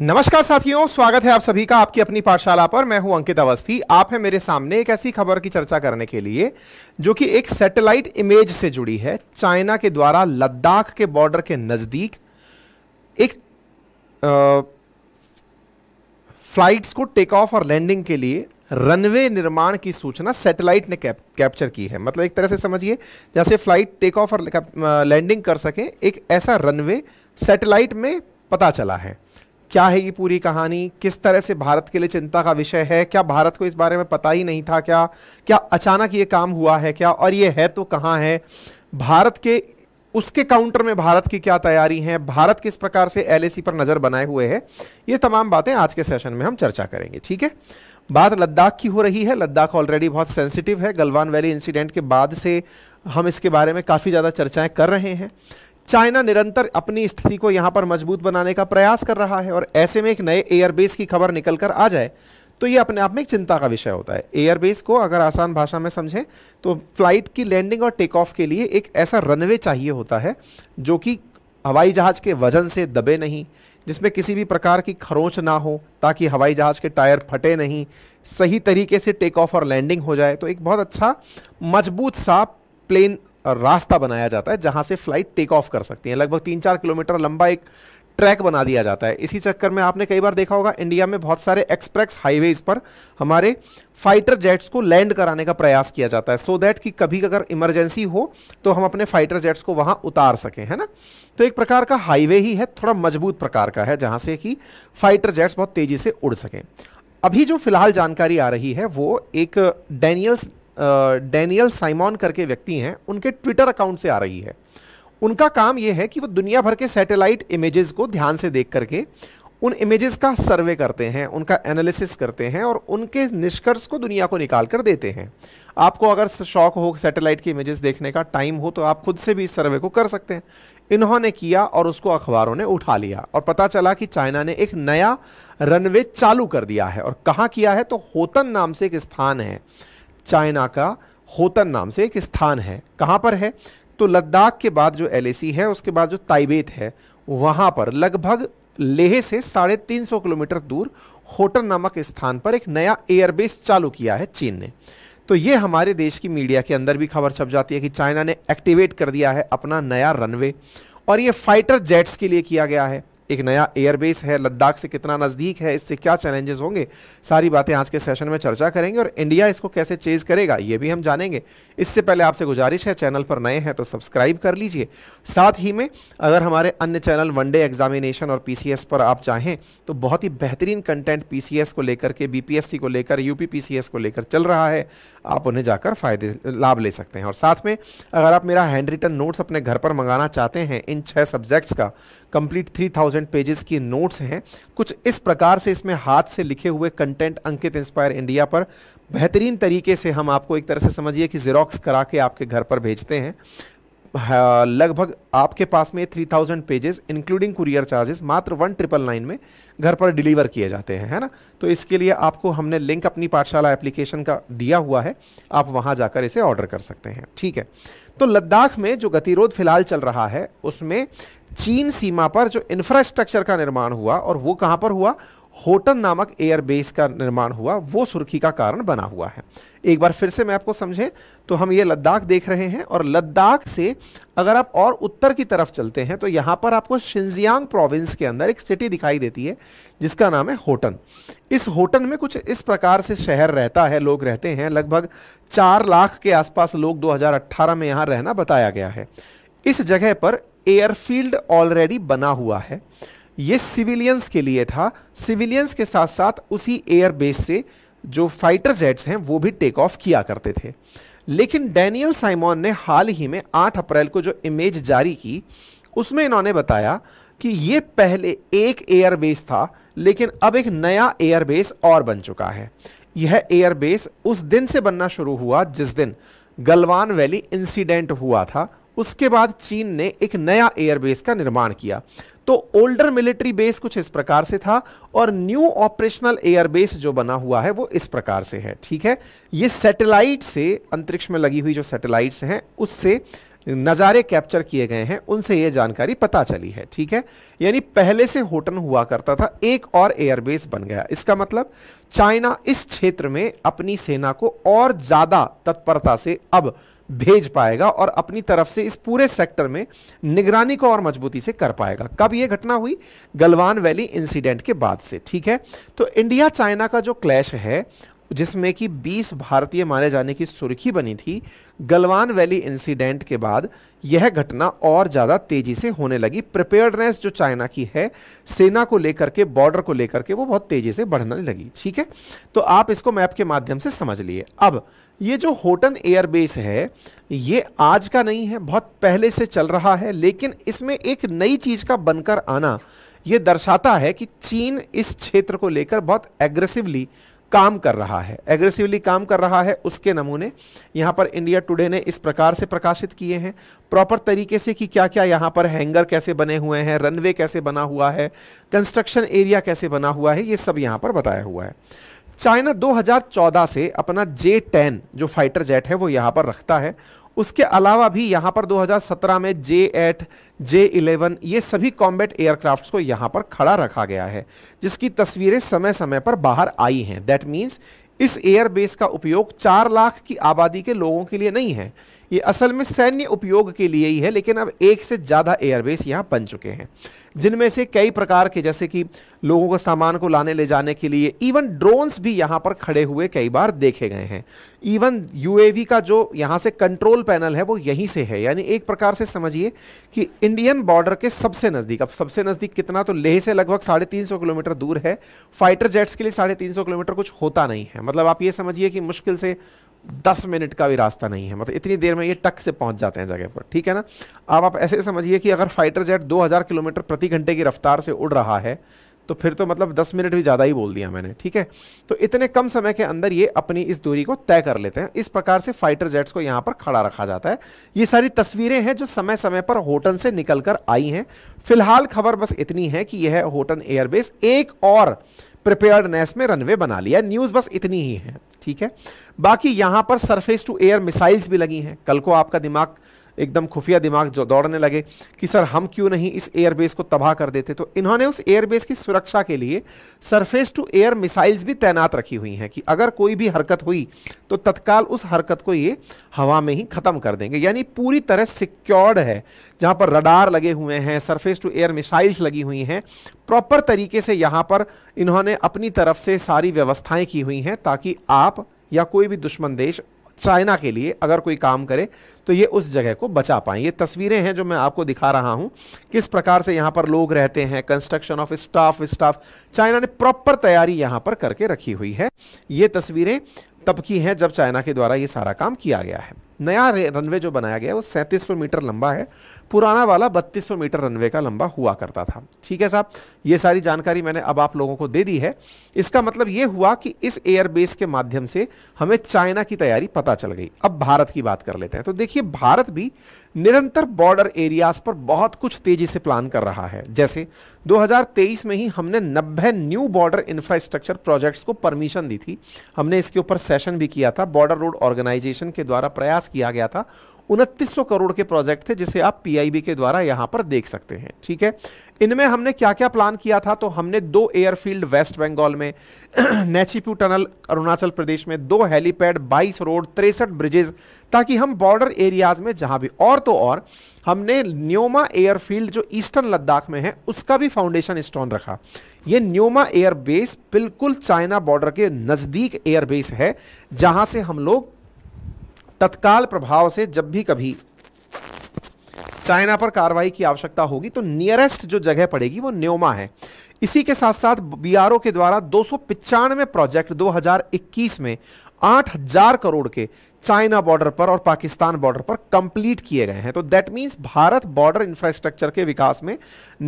नमस्कार साथियों स्वागत है आप सभी का आपकी अपनी पाठशाला पर मैं हूं अंकित अवस्थी आप हैं मेरे सामने एक ऐसी खबर की चर्चा करने के लिए जो कि एक सैटेलाइट इमेज से जुड़ी है चाइना के द्वारा लद्दाख के बॉर्डर के नज़दीक एक आ, फ्लाइट्स को टेक ऑफ और लैंडिंग के लिए रनवे निर्माण की सूचना सैटेलाइट ने कैप, कैप्चर की है मतलब एक तरह से समझिए जैसे फ्लाइट टेक ऑफ और लैंडिंग कर सके एक ऐसा रनवे सैटेलाइट में पता चला है क्या है ये पूरी कहानी किस तरह से भारत के लिए चिंता का विषय है क्या भारत को इस बारे में पता ही नहीं था क्या क्या अचानक ये काम हुआ है क्या और ये है तो कहाँ है भारत के उसके काउंटर में भारत की क्या तैयारी है भारत किस प्रकार से एल पर नज़र बनाए हुए है ये तमाम बातें आज के सेशन में हम चर्चा करेंगे ठीक है बात लद्दाख की हो रही है लद्दाख ऑलरेडी बहुत सेंसिटिव है गलवान वैली इंसिडेंट के बाद से हम इसके बारे में काफ़ी ज़्यादा चर्चाएं कर रहे हैं चाइना निरंतर अपनी स्थिति को यहाँ पर मजबूत बनाने का प्रयास कर रहा है और ऐसे में एक नए एयरबेस की खबर निकल कर आ जाए तो ये अपने आप में एक चिंता का विषय होता है एयरबेस को अगर आसान भाषा में समझें तो फ्लाइट की लैंडिंग और टेक ऑफ के लिए एक ऐसा रनवे चाहिए होता है जो कि हवाई जहाज़ के वजन से दबे नहीं जिसमें किसी भी प्रकार की खरोंच ना हो ताकि हवाई जहाज़ के टायर फटे नहीं सही तरीके से टेक ऑफ और लैंडिंग हो जाए तो एक बहुत अच्छा मजबूत सा प्लेन रास्ता बनाया जाता है जहां से फ्लाइट टेक ऑफ कर सकती है लगभग तीन चार किलोमीटर लंबा एक ट्रैक बना दिया जाता है इसी चक्कर में आपने कई बार देखा होगा इंडिया में बहुत सारे एक्सप्रेस हाईवेज पर हमारे फाइटर जेट्स को लैंड कराने का प्रयास किया जाता है सो so दैट कि कभी अगर इमरजेंसी हो तो हम अपने फाइटर जेट्स को वहां उतार सकें है ना तो एक प्रकार का हाईवे ही है थोड़ा मजबूत प्रकार का है जहां से कि फाइटर जेट्स बहुत तेज़ी से उड़ सकें अभी जो फिलहाल जानकारी आ रही है वो एक डैनियल्स डेनियल साइमॉन करके व्यक्ति हैं उनके ट्विटर अकाउंट से आ रही है उनका काम यह है कि वो दुनिया भर के सैटेलाइट इमेजेस को ध्यान से देख करके उन इमेजेस का सर्वे करते हैं उनका एनालिसिस करते हैं और उनके निष्कर्ष को दुनिया को निकाल कर देते हैं आपको अगर शौक हो सैटेलाइट के इमेजेस देखने का टाइम हो तो आप खुद से भी इस सर्वे को कर सकते हैं इन्होंने किया और उसको अखबारों ने उठा लिया और पता चला कि चाइना ने एक नया रनवे चालू कर दिया है और कहाँ किया है तो होतन नाम से एक स्थान है चाइना का होतन नाम से एक स्थान है कहाँ पर है तो लद्दाख के बाद जो एल है उसके बाद जो ताइबेत है वहाँ पर लगभग लेह से साढ़े तीन सौ किलोमीटर दूर होटन नामक स्थान पर एक नया एयरबेस चालू किया है चीन ने तो ये हमारे देश की मीडिया के अंदर भी खबर छप जाती है कि चाइना ने एक्टिवेट कर दिया है अपना नया रनवे और ये फाइटर जेट्स के लिए किया गया है एक नया एयरबेस है लद्दाख से कितना नज़दीक है इससे क्या चैलेंजेस होंगे सारी बातें आज के सेशन में चर्चा करेंगे और इंडिया इसको कैसे चेज करेगा ये भी हम जानेंगे इससे पहले आपसे गुजारिश है चैनल पर नए हैं तो सब्सक्राइब कर लीजिए साथ ही में अगर हमारे अन्य चैनल वनडे एग्जामिनेशन और पी पर आप चाहें तो बहुत ही बेहतरीन कंटेंट पी को लेकर के बी को लेकर यू पी को लेकर चल रहा है आप उन्हें जाकर फायदे लाभ ले सकते हैं और साथ में अगर आप मेरा हैंड रिटन नोट्स अपने घर पर मंगाना चाहते हैं इन छः सब्जेक्ट्स का कंप्लीट थ्री थाउजेंड पेजेस की नोट्स हैं कुछ इस प्रकार से इसमें हाथ से लिखे हुए कंटेंट अंकित इंस्पायर इंडिया पर बेहतरीन तरीके से हम आपको एक तरह से समझिए कि जेरोक्स करा के आपके घर पर भेजते हैं हाँ, लगभग आपके पास में three thousand pages including courier charges मात्र वन ट्रिपल नाइन में घर पर डिलीवर किए जाते हैं है ना तो इसके लिए आपको हमने लिंक अपनी पाठशाला एप्लीकेशन का दिया हुआ है आप वहां जाकर इसे ऑर्डर कर सकते हैं ठीक है तो लद्दाख में जो गतिरोध फिलहाल चल रहा है उसमें चीन सीमा पर जो इंफ्रास्ट्रक्चर का निर्माण हुआ और वो कहाँ पर हुआ होटन नामक एयरबेस का निर्माण हुआ वो सुर्खी का कारण बना हुआ है एक बार फिर से मैं आपको समझें तो हम ये लद्दाख देख रहे हैं और लद्दाख से अगर आप और उत्तर की तरफ चलते हैं तो यहाँ पर आपको शिंजियांग प्रोविंस के अंदर एक सिटी दिखाई देती है जिसका नाम है होटन इस होटन में कुछ इस प्रकार से शहर रहता है लोग रहते हैं लगभग चार लाख के आसपास लोग दो में यहाँ रहना बताया गया है इस जगह पर एयरफील्ड ऑलरेडी बना हुआ है ये सिविलियंस के लिए था सिविलियंस के साथ साथ उसी एयर बेस से जो फाइटर जेट्स हैं वो भी टेक ऑफ किया करते थे लेकिन डैनियल साइमॉन ने हाल ही में 8 अप्रैल को जो इमेज जारी की उसमें इन्होंने बताया कि ये पहले एक एयरबेस था लेकिन अब एक नया एयरबेस और बन चुका है यह एयरबेस उस दिन से बनना शुरू हुआ जिस दिन गलवान वैली इंसिडेंट हुआ था उसके बाद चीन ने एक नया एयरबेस का निर्माण किया तो ओल्डर मिलिट्री बेस कुछ इस प्रकार से था और न्यू ऑपरेशनल एयरबेस जो बना हुआ है वो इस प्रकार से है ठीक है ये सैटेलाइट से अंतरिक्ष में लगी हुई जो सैटेलाइट्स हैं उससे नज़ारे कैप्चर किए गए हैं उनसे ये जानकारी पता चली है ठीक है यानी पहले से होटन हुआ करता था एक और एयरबेस बन गया इसका मतलब चाइना इस क्षेत्र में अपनी सेना को और ज़्यादा तत्परता से अब भेज पाएगा और अपनी तरफ से इस पूरे सेक्टर में निगरानी को और मजबूती से कर पाएगा कब यह घटना हुई गलवान वैली इंसिडेंट के बाद से ठीक है तो इंडिया चाइना का जो क्लैश है जिसमें कि 20 भारतीय मारे जाने की सुर्खी बनी थी गलवान वैली इंसिडेंट के बाद यह घटना और ज़्यादा तेज़ी से होने लगी प्रिपेयर्डनेस जो चाइना की है सेना को लेकर के बॉर्डर को लेकर के वो बहुत तेज़ी से बढ़ने लगी ठीक है तो आप इसको मैप के माध्यम से समझ लिए अब ये जो होटन एयरबेस है ये आज का नहीं है बहुत पहले से चल रहा है लेकिन इसमें एक नई चीज़ का बनकर आना ये दर्शाता है कि चीन इस क्षेत्र को लेकर बहुत एग्रेसिवली काम कर रहा है एग्रेसिवली काम कर रहा है उसके नमूने यहाँ पर इंडिया टुडे ने इस प्रकार से प्रकाशित किए हैं प्रॉपर तरीके से कि क्या क्या यहाँ पर हैंगर कैसे बने हुए हैं रनवे कैसे बना हुआ है कंस्ट्रक्शन एरिया कैसे बना हुआ है ये सब यहाँ पर बताया हुआ है चाइना 2014 से अपना जे टेन जो फाइटर जेट है वो यहाँ पर रखता है उसके अलावा भी यहां पर 2017 में जे एट जे इलेवन ये सभी कॉम्बैट एयरक्राफ्ट्स को यहां पर खड़ा रखा गया है जिसकी तस्वीरें समय समय पर बाहर आई हैं दैट मींस इस एयरबेस का उपयोग चार लाख की आबादी के लोगों के लिए नहीं है ये असल में सैन्य उपयोग के लिए ही है लेकिन अब एक से ज़्यादा एयरबेस यहाँ बन चुके हैं जिनमें से कई प्रकार के जैसे कि लोगों को सामान को लाने ले जाने के लिए इवन ड्रोन्स भी यहाँ पर खड़े हुए कई बार देखे गए हैं इवन यूएवी का जो यहाँ से कंट्रोल पैनल है वो यहीं से है यानी एक प्रकार से समझिए कि इंडियन बॉर्डर के सबसे नज़दीक अब सबसे नज़दीक कितना तो लेह से लगभग साढ़े किलोमीटर दूर है फाइटर जेट्स के लिए साढ़े किलोमीटर कुछ होता नहीं है मतलब आप ये समझिए कि मुश्किल से दस मिनट का भी रास्ता नहीं है मतलब इतनी देर में ये टक से पहुंच जाते हैं जगह पर ठीक है ना अब आप ऐसे समझिए कि अगर फाइटर जेट 2000 किलोमीटर प्रति घंटे की रफ्तार से उड़ रहा है तो फिर तो मतलब दस मिनट भी ज़्यादा ही बोल दिया मैंने ठीक है तो इतने कम समय के अंदर ये अपनी इस दूरी को तय कर लेते हैं इस प्रकार से फाइटर जेट्स को यहाँ पर खड़ा रखा जाता है ये सारी तस्वीरें हैं जो समय समय पर होटन से निकल कर आई हैं फिलहाल खबर बस इतनी है कि यह होटन एयरबेस एक और प्रिपेयर्डनेस में रनवे बना लिया न्यूज़ बस इतनी ही है ठीक है बाकी यहां पर सरफेस टू एयर मिसाइल्स भी लगी हैं कल को आपका दिमाग एकदम खुफिया दिमाग जो दौड़ने लगे कि सर हम क्यों नहीं इस एयरबेस को तबाह कर देते तो इन्होंने उस एयरबेस की सुरक्षा के लिए सरफेस टू एयर मिसाइल्स भी तैनात रखी हुई हैं कि अगर कोई भी हरकत हुई तो तत्काल उस हरकत को ये हवा में ही ख़त्म कर देंगे यानी पूरी तरह सिक्योर्ड है जहाँ पर रडार लगे हुए हैं सरफेस टू एयर मिसाइल्स लगी हुई हैं प्रॉपर तरीके से यहाँ पर इन्होंने अपनी तरफ से सारी व्यवस्थाएं की हुई हैं ताकि आप या कोई भी दुश्मन देश चाइना के लिए अगर कोई काम करे तो ये उस जगह को बचा पाए ये तस्वीरें हैं जो मैं आपको दिखा रहा हूं किस प्रकार से यहां पर लोग रहते हैं construction of staff staff China ने प्रॉपर तैयारी यहां पर करके रखी हुई है ये तस्वीरें तब की हैं जब चाइना के द्वारा ये सारा काम किया गया है नया रनवे जो बनाया गया है वो सैंतीस मीटर लंबा है पुराना वाला 3200 मीटर रनवे का लंबा हुआ करता था ठीक है साहब ये सारी जानकारी मैंने अब आप लोगों को दे दी है इसका मतलब ये हुआ कि इस एयरबेस के माध्यम से हमें चाइना की तैयारी पता चल गई अब भारत की बात कर लेते हैं तो देखिए देखिए भारत भी निरंतर बॉर्डर एरियाज पर बहुत कुछ तेजी से प्लान कर रहा है जैसे 2023 में ही हमने 90 न्यू बॉर्डर इंफ्रास्ट्रक्चर प्रोजेक्ट्स को परमिशन दी थी हमने इसके ऊपर सेशन भी किया था बॉर्डर रोड ऑर्गेनाइजेशन के द्वारा प्रयास किया गया था उनतीस करोड़ के प्रोजेक्ट थे जिसे आप पीआईबी के द्वारा यहां पर देख सकते हैं ठीक है इनमें हमने क्या क्या प्लान किया था तो हमने दो एयरफील्ड वेस्ट बंगाल में नेचीप्यू टनल अरुणाचल प्रदेश में दो हेलीपैड 22 रोड तिरसठ ब्रिजेज ताकि हम बॉर्डर एरियाज में जहां भी और तो और हमने न्योमा एयरफील्ड जो ईस्टर्न लद्दाख में है उसका भी फाउंडेशन स्टोन रखा ये न्योमा एयरबेस बिल्कुल चाइना बॉर्डर के नज़दीक एयरबेस है जहां से हम लोग तत्काल प्रभाव से जब भी कभी चाइना पर कार्रवाई की आवश्यकता होगी तो नियरेस्ट जो जगह पड़ेगी वो न्योमा है इसी के साथ साथ बीआरओ के द्वारा दो प्रोजेक्ट 2021 में आठ हजार करोड़ के चाइना बॉर्डर पर और पाकिस्तान बॉर्डर पर कंप्लीट किए गए हैं तो that means Bharat border infrastructure के विकास में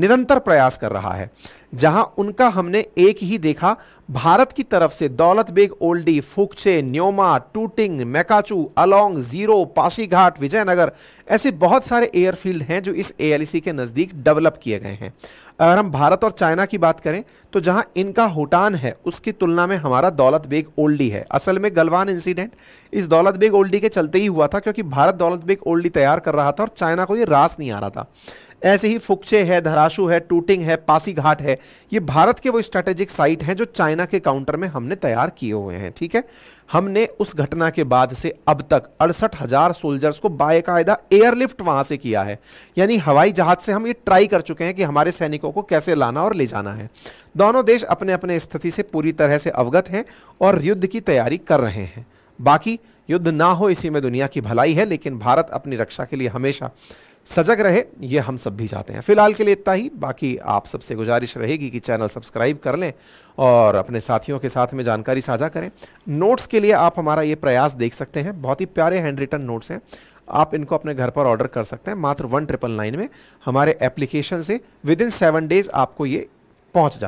निरंतर प्रयास कर रहा है जहां उनका हमने एक ही देखा भारत की तरफ से दौलत बेग ओल्डी फुकचे न्योमा टूटिंग मैकाचू अलोंग जीरो पासीघाट विजयनगर ऐसे बहुत सारे एयरफील्ड हैं जो इस ए e के नज़दीक डेवलप किए गए हैं अगर हम भारत और चाइना की बात करें तो जहां इनका होटान है उसकी तुलना में हमारा दौलत बेग ओल्डी है असल में गलवान इंसिडेंट इस दौलत बेग ओल्डी के चलते ही हुआ था क्योंकि भारत दौलत बेग ओल्डी तैयार कर रहा था और चाइना को ये रास नहीं आ रहा था ऐसे ही फुकचे है धराशु है टूटिंग है पासीघाट है ये भारत के वो स्ट्रैटेजिक साइट हैं जो चाइना के काउंटर में हमने तैयार किए हुए हैं ठीक है हमने उस घटना के बाद से अब तक अड़सठ हजार सोल्जर्स को बाकायदा एयरलिफ्ट वहां से किया है यानी हवाई जहाज से हम ये ट्राई कर चुके हैं कि हमारे सैनिकों को कैसे लाना और ले जाना है दोनों देश अपने अपने स्थिति से पूरी तरह से अवगत हैं और युद्ध की तैयारी कर रहे हैं बाकी युद्ध ना हो इसी में दुनिया की भलाई है लेकिन भारत अपनी रक्षा के लिए हमेशा सजग रहे ये हम सब भी चाहते हैं फिलहाल के लिए इतना ही बाकी आप सबसे गुजारिश रहेगी कि चैनल सब्सक्राइब कर लें और अपने साथियों के साथ में जानकारी साझा करें नोट्स के लिए आप हमारा ये प्रयास देख सकते हैं बहुत ही प्यारे हैंड रिटन नोट्स हैं आप इनको अपने घर पर ऑर्डर कर सकते हैं मात्र वन ट्रिपल नाइन में हमारे एप्लीकेशन से विद इन सेवन डेज आपको ये पहुँच जाए